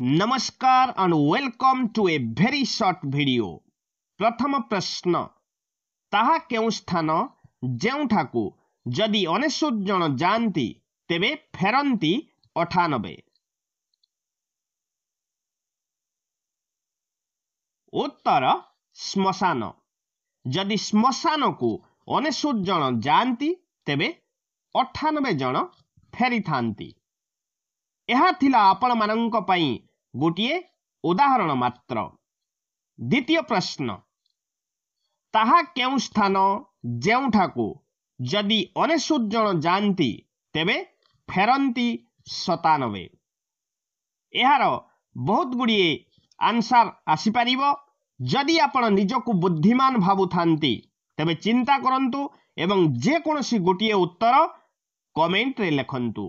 नमस्कार and welcome to a very short video प्रथम प्रश्न ता के स्थान जोठा को जदि अनेशत जन जाती तेज फेरती अठानबे उत्तर श्मशान जदि श्मशान को अनेशत जन जाती तेज अठानबे जन फेरी था आपण मानी ଗୋଟିଏ ଉଦାହରଣ ମାତ୍ର ଦ୍ୱିତୀୟ ପ୍ରଶ୍ନ ତାହା କେଉଁ ସ୍ଥାନ ଯେଉଁଠାକୁ ଯଦି ଅନେଶ୍ୱତ ଜଣ ଯାଆନ୍ତି ତେବେ ଫେରନ୍ତି ସତାନବେ ଏହାର ବହୁତ ଗୁଡ଼ିଏ ଆନ୍ସର୍ ଆସିପାରିବ ଯଦି ଆପଣ ନିଜକୁ ବୁଦ୍ଧିମାନ ଭାବୁଥାନ୍ତି ତେବେ ଚିନ୍ତା କରନ୍ତୁ ଏବଂ ଯେକୌଣସି ଗୋଟିଏ ଉତ୍ତର କମେଣ୍ଟରେ ଲେଖନ୍ତୁ